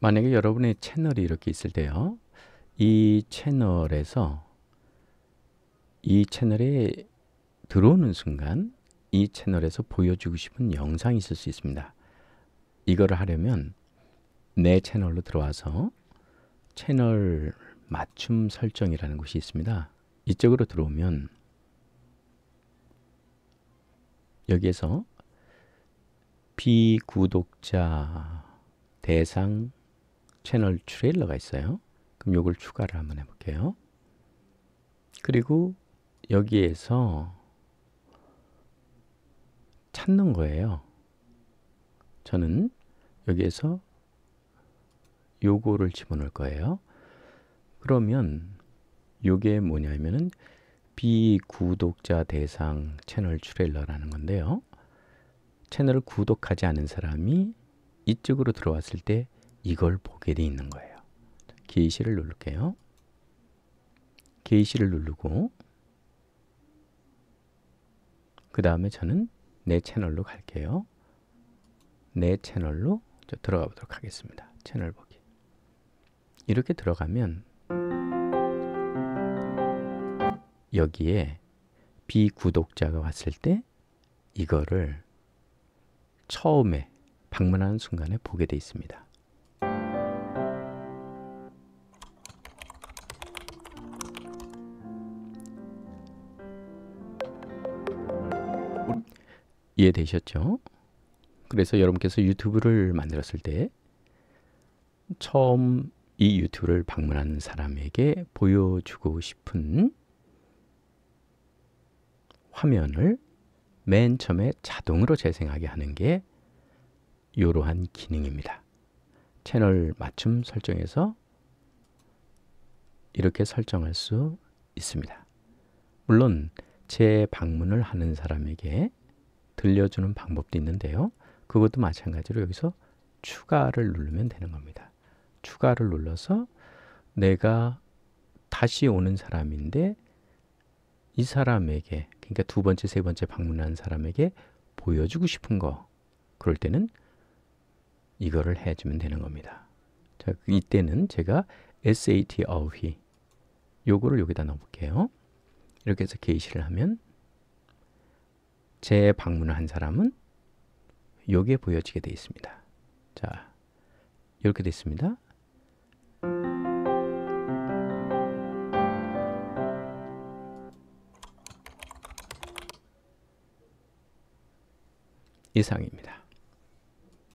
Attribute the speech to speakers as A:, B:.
A: 만약에 여러분의 채널이 이렇게 있을 때요. 이 채널에서 이 채널에 들어오는 순간 이 채널에서 보여주고 싶은 영상이 있을 수 있습니다. 이거를 하려면 내 채널로 들어와서 채널 맞춤 설정이라는 곳이 있습니다. 이쪽으로 들어오면 여기에서 비구독자 대상 채널 트레일러가 있어요. 그럼 요걸 추가를 한번 해볼게요. 그리고 여기에서 찾는 거예요. 저는 여기에서 요거를 집어넣을 거예요. 그러면 요게 뭐냐면은 비구독자 대상 채널 트레일러라는 건데요. 채널을 구독하지 않은 사람이 이쪽으로 들어왔을 때 이걸 보게 돼 있는 거예요. 게시를 누를게요. 게시를 누르고 그 다음에 저는 내 채널로 갈게요. 내 채널로 들어가 보도록 하겠습니다. 채널 보기. 이렇게 들어가면 여기에 비구독자가 왔을 때 이거를 처음에 방문하는 순간에 보게 돼 있습니다. 이해되셨죠? 그래서 여러분께서 유튜브를 만들었을 때 처음 이 유튜브를 방문하는 사람에게 보여주고 싶은 화면을 맨 처음에 자동으로 재생하게 하는 게 이러한 기능입니다. 채널 맞춤 설정에서 이렇게 설정할 수 있습니다. 물론 재방문을 하는 사람에게 들려주는 방법도 있는데요. 그것도 마찬가지로 여기서 추가를 누르면 되는 겁니다. 추가를 눌러서 내가 다시 오는 사람인데 이 사람에게 그러니까 두 번째, 세 번째 방문한 사람에게 보여주고 싶은 거 그럴 때는 이거를 해주면 되는 겁니다. 자, 이때는 제가 SAT 어휘 요거를 여기다 넣어볼게요. 이렇게 해서 게시를 하면 재 방문을 한 사람은 여기에 보여지게 되어 있습니다. 자, 이렇게 됐습니다. 이상입니다.